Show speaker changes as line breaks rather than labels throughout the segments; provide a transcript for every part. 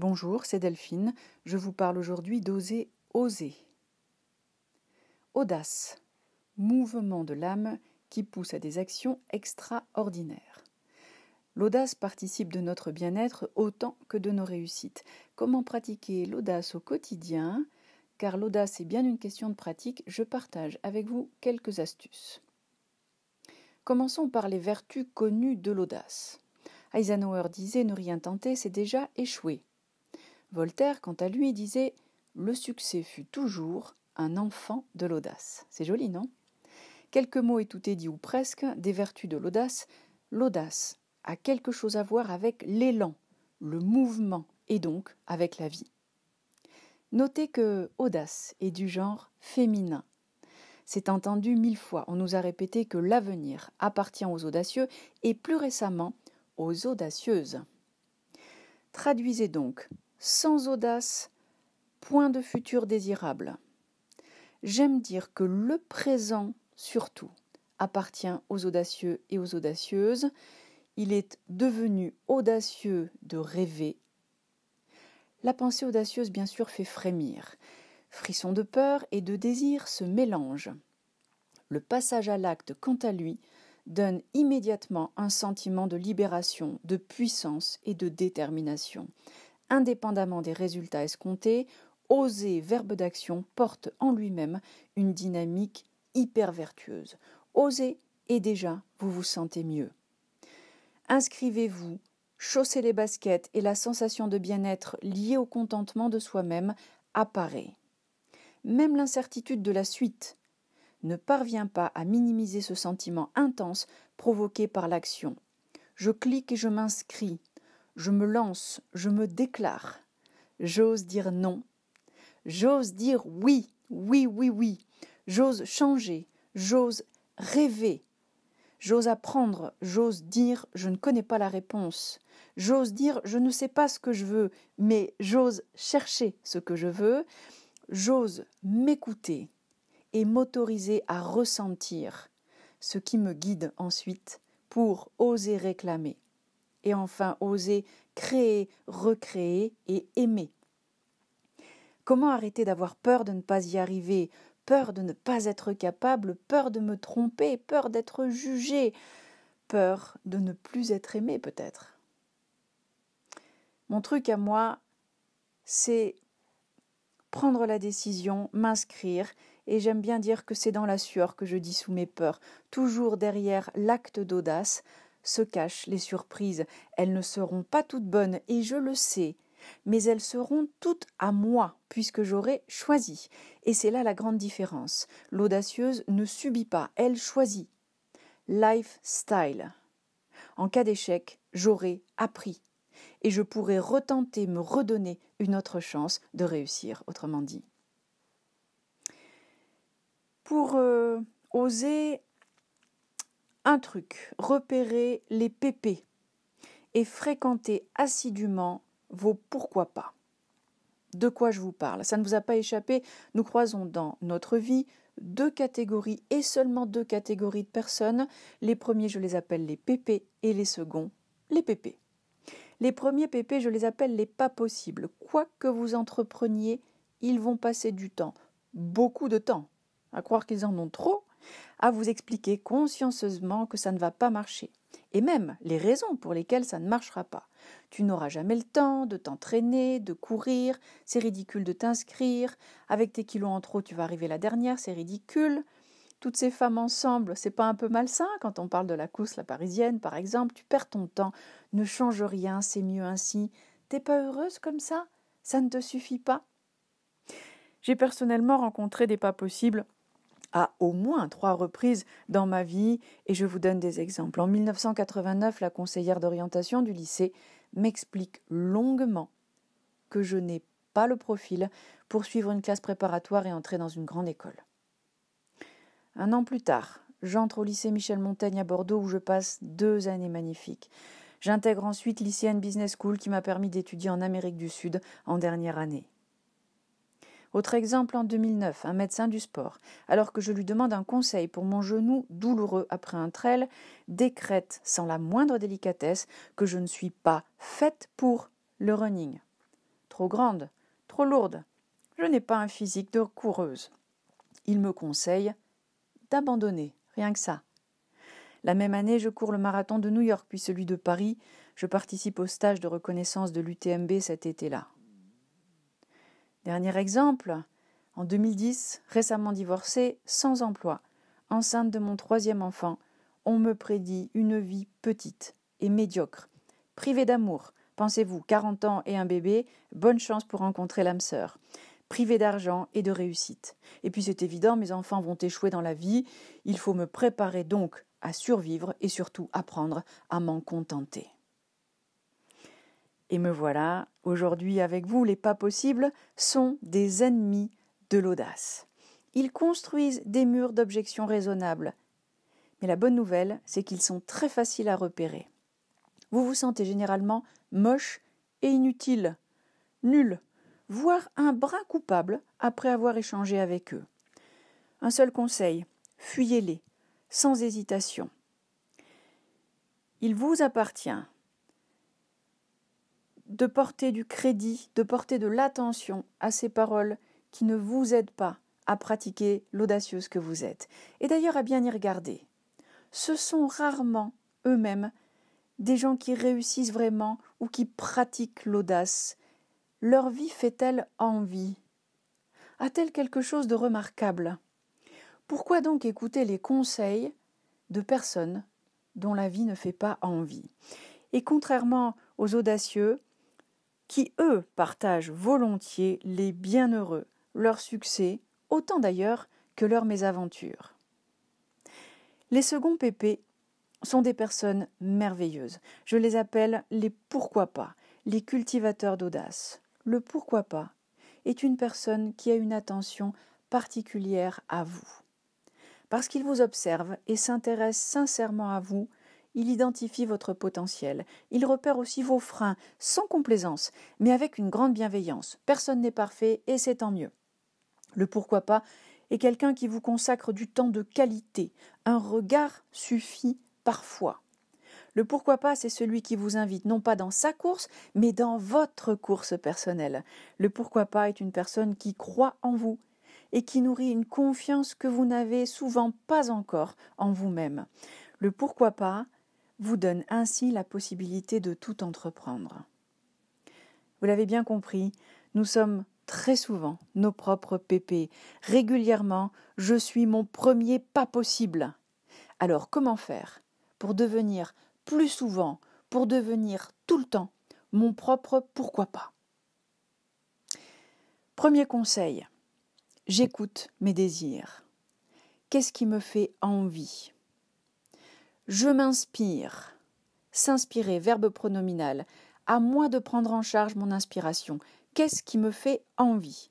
Bonjour, c'est Delphine. Je vous parle aujourd'hui d'oser oser. Audace, mouvement de l'âme qui pousse à des actions extraordinaires. L'audace participe de notre bien-être autant que de nos réussites. Comment pratiquer l'audace au quotidien Car l'audace est bien une question de pratique, je partage avec vous quelques astuces. Commençons par les vertus connues de l'audace. Eisenhower disait ne rien tenter, c'est déjà échouer. Voltaire, quant à lui, disait Le succès fut toujours un enfant de l'audace. C'est joli, non Quelques mots et tout est dit, ou presque, des vertus de l'audace. L'audace a quelque chose à voir avec l'élan, le mouvement, et donc avec la vie. Notez que audace est du genre féminin. C'est entendu mille fois, on nous a répété que l'avenir appartient aux audacieux et plus récemment aux audacieuses. Traduisez donc sans audace, point de futur désirable. J'aime dire que le présent, surtout, appartient aux audacieux et aux audacieuses. Il est devenu audacieux de rêver. La pensée audacieuse, bien sûr, fait frémir. Frissons de peur et de désir se mélangent. Le passage à l'acte, quant à lui, donne immédiatement un sentiment de libération, de puissance et de détermination indépendamment des résultats escomptés, oser verbe d'action porte en lui-même une dynamique hyper vertueuse. Osez et déjà vous vous sentez mieux. Inscrivez-vous, chaussez les baskets et la sensation de bien-être liée au contentement de soi-même apparaît. Même l'incertitude de la suite ne parvient pas à minimiser ce sentiment intense provoqué par l'action. Je clique et je m'inscris, je me lance, je me déclare, j'ose dire non, j'ose dire oui, oui, oui, oui, j'ose changer, j'ose rêver, j'ose apprendre, j'ose dire je ne connais pas la réponse, j'ose dire je ne sais pas ce que je veux, mais j'ose chercher ce que je veux, j'ose m'écouter et m'autoriser à ressentir ce qui me guide ensuite pour oser réclamer et enfin oser créer, recréer et aimer. Comment arrêter d'avoir peur de ne pas y arriver, peur de ne pas être capable, peur de me tromper, peur d'être jugé, peur de ne plus être aimé peut-être Mon truc à moi, c'est prendre la décision, m'inscrire, et j'aime bien dire que c'est dans la sueur que je dissous mes peurs, toujours derrière l'acte d'audace, se cachent les surprises. Elles ne seront pas toutes bonnes, et je le sais, mais elles seront toutes à moi, puisque j'aurai choisi. Et c'est là la grande différence. L'audacieuse ne subit pas, elle choisit. Lifestyle. En cas d'échec, j'aurai appris, et je pourrai retenter, me redonner une autre chance de réussir, autrement dit. Pour euh, oser un truc, repérez les pépés et fréquenter assidûment vos pourquoi pas. De quoi je vous parle Ça ne vous a pas échappé, nous croisons dans notre vie deux catégories et seulement deux catégories de personnes. Les premiers, je les appelle les pépés et les seconds, les pépés. Les premiers pépés, je les appelle les pas possibles. Quoi que vous entrepreniez, ils vont passer du temps, beaucoup de temps. À croire qu'ils en ont trop, à vous expliquer consciencieusement que ça ne va pas marcher, et même les raisons pour lesquelles ça ne marchera pas. Tu n'auras jamais le temps de t'entraîner, de courir, c'est ridicule de t'inscrire, avec tes kilos en trop tu vas arriver la dernière, c'est ridicule. Toutes ces femmes ensemble, c'est pas un peu malsain quand on parle de la course la parisienne par exemple, tu perds ton temps, ne change rien, c'est mieux ainsi. T'es pas heureuse comme ça Ça ne te suffit pas J'ai personnellement rencontré des pas possibles à au moins trois reprises dans ma vie et je vous donne des exemples. En 1989, la conseillère d'orientation du lycée m'explique longuement que je n'ai pas le profil pour suivre une classe préparatoire et entrer dans une grande école. Un an plus tard, j'entre au lycée Michel Montaigne à Bordeaux où je passe deux années magnifiques. J'intègre ensuite l'ICN Business School qui m'a permis d'étudier en Amérique du Sud en dernière année. Autre exemple en 2009, un médecin du sport, alors que je lui demande un conseil pour mon genou douloureux après un trail, décrète sans la moindre délicatesse que je ne suis pas faite pour le running. Trop grande, trop lourde, je n'ai pas un physique de coureuse. Il me conseille d'abandonner, rien que ça. La même année, je cours le marathon de New York puis celui de Paris. Je participe au stage de reconnaissance de l'UTMB cet été-là. Dernier exemple, en 2010, récemment divorcée, sans emploi, enceinte de mon troisième enfant, on me prédit une vie petite et médiocre, privée d'amour. Pensez-vous, 40 ans et un bébé, bonne chance pour rencontrer l'âme sœur. Privée d'argent et de réussite. Et puis c'est évident, mes enfants vont échouer dans la vie, il faut me préparer donc à survivre et surtout apprendre à m'en contenter. Et me voilà aujourd'hui avec vous, les pas possibles sont des ennemis de l'audace. Ils construisent des murs d'objections raisonnables. Mais la bonne nouvelle, c'est qu'ils sont très faciles à repérer. Vous vous sentez généralement moche et inutile, nul, voire un brin coupable après avoir échangé avec eux. Un seul conseil, fuyez-les, sans hésitation. Il vous appartient de porter du crédit, de porter de l'attention à ces paroles qui ne vous aident pas à pratiquer l'audacieuse que vous êtes. Et d'ailleurs à bien y regarder. Ce sont rarement eux-mêmes des gens qui réussissent vraiment ou qui pratiquent l'audace. Leur vie fait-elle envie A-t-elle quelque chose de remarquable Pourquoi donc écouter les conseils de personnes dont la vie ne fait pas envie Et contrairement aux audacieux, qui, eux, partagent volontiers les bienheureux, leurs succès, autant d'ailleurs que leurs mésaventures. Les seconds pépés sont des personnes merveilleuses. Je les appelle les pourquoi pas, les cultivateurs d'audace. Le pourquoi pas est une personne qui a une attention particulière à vous. Parce qu'il vous observe et s'intéresse sincèrement à vous il identifie votre potentiel, il repère aussi vos freins, sans complaisance, mais avec une grande bienveillance. Personne n'est parfait, et c'est tant mieux. Le pourquoi pas est quelqu'un qui vous consacre du temps de qualité. Un regard suffit parfois. Le pourquoi pas, c'est celui qui vous invite non pas dans sa course, mais dans votre course personnelle. Le pourquoi pas est une personne qui croit en vous et qui nourrit une confiance que vous n'avez souvent pas encore en vous-même. Le pourquoi pas, vous donne ainsi la possibilité de tout entreprendre. Vous l'avez bien compris, nous sommes très souvent nos propres pépés. Régulièrement, je suis mon premier pas possible. Alors comment faire pour devenir plus souvent, pour devenir tout le temps mon propre pourquoi pas Premier conseil, j'écoute mes désirs. Qu'est-ce qui me fait envie je m'inspire. S'inspirer, verbe pronominal. À moi de prendre en charge mon inspiration. Qu'est-ce qui me fait envie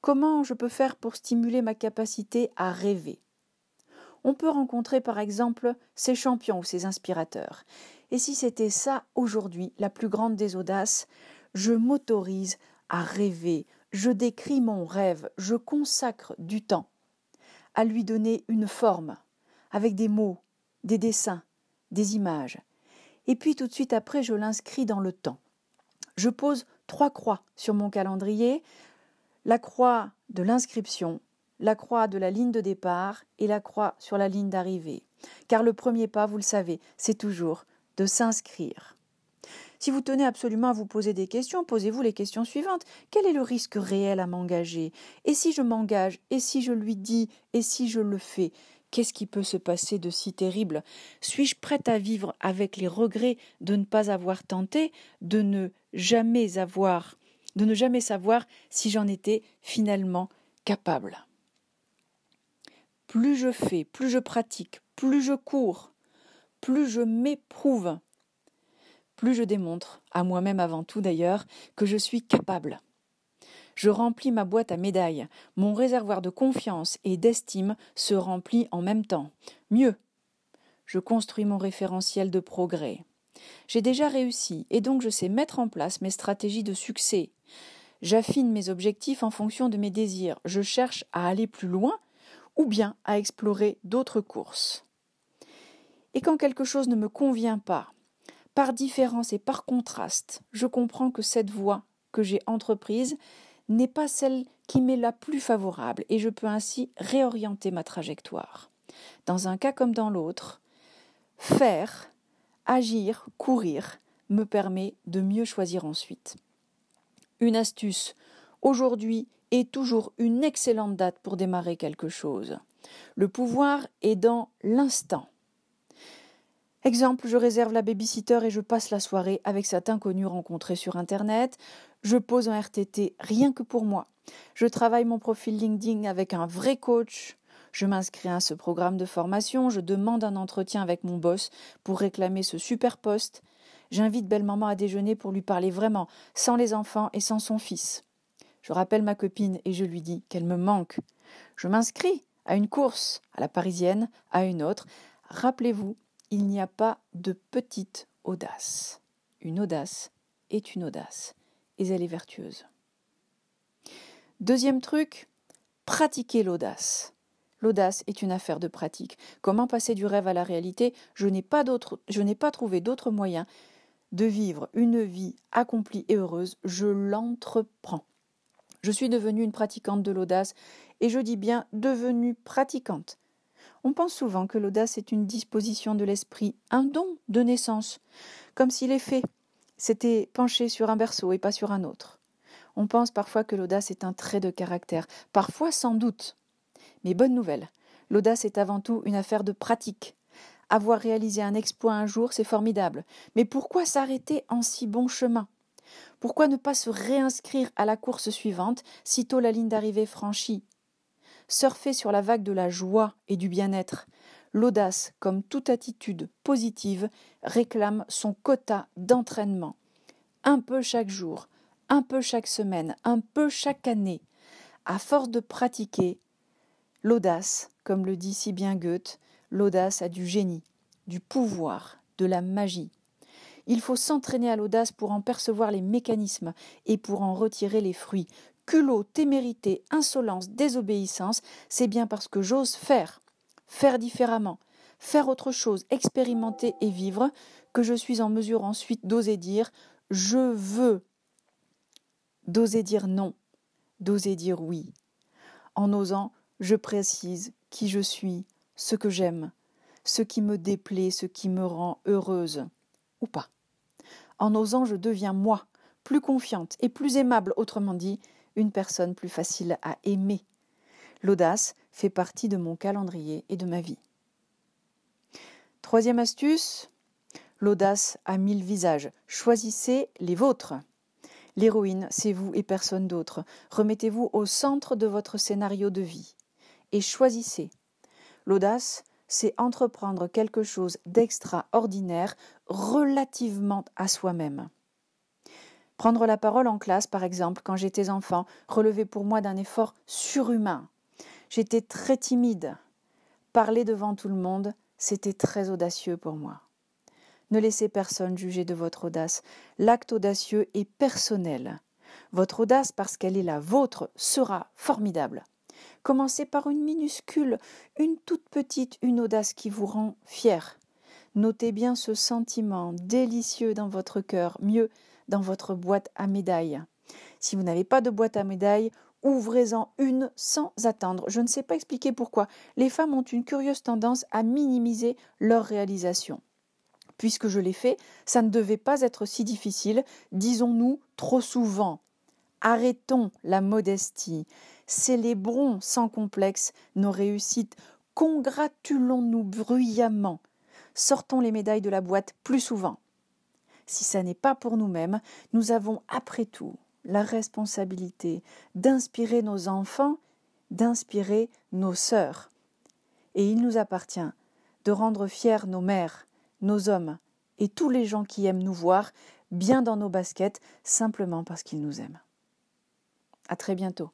Comment je peux faire pour stimuler ma capacité à rêver On peut rencontrer par exemple ces champions ou ses inspirateurs. Et si c'était ça aujourd'hui, la plus grande des audaces, je m'autorise à rêver, je décris mon rêve, je consacre du temps à lui donner une forme, avec des mots, des dessins, des images. Et puis tout de suite après, je l'inscris dans le temps. Je pose trois croix sur mon calendrier, la croix de l'inscription, la croix de la ligne de départ et la croix sur la ligne d'arrivée. Car le premier pas, vous le savez, c'est toujours de s'inscrire. Si vous tenez absolument à vous poser des questions, posez-vous les questions suivantes. Quel est le risque réel à m'engager Et si je m'engage Et si je lui dis Et si je le fais Qu'est-ce qui peut se passer de si terrible Suis-je prête à vivre avec les regrets de ne pas avoir tenté, de ne jamais avoir, de ne jamais savoir si j'en étais finalement capable Plus je fais, plus je pratique, plus je cours, plus je m'éprouve, plus je démontre, à moi-même avant tout d'ailleurs, que je suis capable. Je remplis ma boîte à médailles. Mon réservoir de confiance et d'estime se remplit en même temps. Mieux. Je construis mon référentiel de progrès. J'ai déjà réussi, et donc je sais mettre en place mes stratégies de succès. J'affine mes objectifs en fonction de mes désirs. Je cherche à aller plus loin ou bien à explorer d'autres courses. Et quand quelque chose ne me convient pas, par différence et par contraste, je comprends que cette voie que j'ai entreprise n'est pas celle qui m'est la plus favorable et je peux ainsi réorienter ma trajectoire. Dans un cas comme dans l'autre, faire, agir, courir me permet de mieux choisir ensuite. Une astuce, aujourd'hui est toujours une excellente date pour démarrer quelque chose. Le pouvoir est dans l'instant. Exemple, je réserve la babysitter et je passe la soirée avec cet inconnu rencontré sur Internet. Je pose un RTT rien que pour moi. Je travaille mon profil LinkedIn avec un vrai coach. Je m'inscris à ce programme de formation. Je demande un entretien avec mon boss pour réclamer ce super poste. J'invite belle maman à déjeuner pour lui parler vraiment, sans les enfants et sans son fils. Je rappelle ma copine et je lui dis qu'elle me manque. Je m'inscris à une course, à la parisienne, à une autre. Rappelez-vous, il n'y a pas de petite audace. Une audace est une audace et elle est vertueuse. Deuxième truc, pratiquer l'audace. L'audace est une affaire de pratique. Comment passer du rêve à la réalité Je n'ai pas, pas trouvé d'autre moyen de vivre une vie accomplie et heureuse. Je l'entreprends. Je suis devenue une pratiquante de l'audace et je dis bien devenue pratiquante. On pense souvent que l'audace est une disposition de l'esprit, un don de naissance, comme si fait, c'était penché sur un berceau et pas sur un autre. On pense parfois que l'audace est un trait de caractère, parfois sans doute. Mais bonne nouvelle, l'audace est avant tout une affaire de pratique. Avoir réalisé un exploit un jour, c'est formidable, mais pourquoi s'arrêter en si bon chemin Pourquoi ne pas se réinscrire à la course suivante, sitôt la ligne d'arrivée franchie surfer sur la vague de la joie et du bien-être. L'audace, comme toute attitude positive, réclame son quota d'entraînement. Un peu chaque jour, un peu chaque semaine, un peu chaque année. À force de pratiquer, l'audace, comme le dit si bien Goethe, l'audace a du génie, du pouvoir, de la magie. Il faut s'entraîner à l'audace pour en percevoir les mécanismes et pour en retirer les fruits culot, témérité, insolence, désobéissance, c'est bien parce que j'ose faire, faire différemment, faire autre chose, expérimenter et vivre, que je suis en mesure ensuite d'oser dire je veux, d'oser dire non, d'oser dire oui. En osant, je précise qui je suis, ce que j'aime, ce qui me déplaît, ce qui me rend heureuse, ou pas. En osant, je deviens moi, plus confiante et plus aimable, autrement dit, une personne plus facile à aimer. L'audace fait partie de mon calendrier et de ma vie. Troisième astuce, l'audace a mille visages. Choisissez les vôtres. L'héroïne, c'est vous et personne d'autre. Remettez-vous au centre de votre scénario de vie et choisissez. L'audace, c'est entreprendre quelque chose d'extraordinaire relativement à soi-même. Prendre la parole en classe, par exemple, quand j'étais enfant, relevait pour moi d'un effort surhumain. J'étais très timide. Parler devant tout le monde, c'était très audacieux pour moi. Ne laissez personne juger de votre audace. L'acte audacieux est personnel. Votre audace, parce qu'elle est la vôtre, sera formidable. Commencez par une minuscule, une toute petite, une audace qui vous rend fier. Notez bien ce sentiment délicieux dans votre cœur, mieux dans votre boîte à médailles. Si vous n'avez pas de boîte à médailles, ouvrez-en une sans attendre. Je ne sais pas expliquer pourquoi. Les femmes ont une curieuse tendance à minimiser leur réalisation. Puisque je l'ai fait, ça ne devait pas être si difficile, disons-nous trop souvent. Arrêtons la modestie, célébrons sans complexe nos réussites, congratulons-nous bruyamment sortons les médailles de la boîte plus souvent. Si ça n'est pas pour nous-mêmes, nous avons après tout la responsabilité d'inspirer nos enfants, d'inspirer nos sœurs. Et il nous appartient de rendre fiers nos mères, nos hommes et tous les gens qui aiment nous voir bien dans nos baskets simplement parce qu'ils nous aiment. À très bientôt.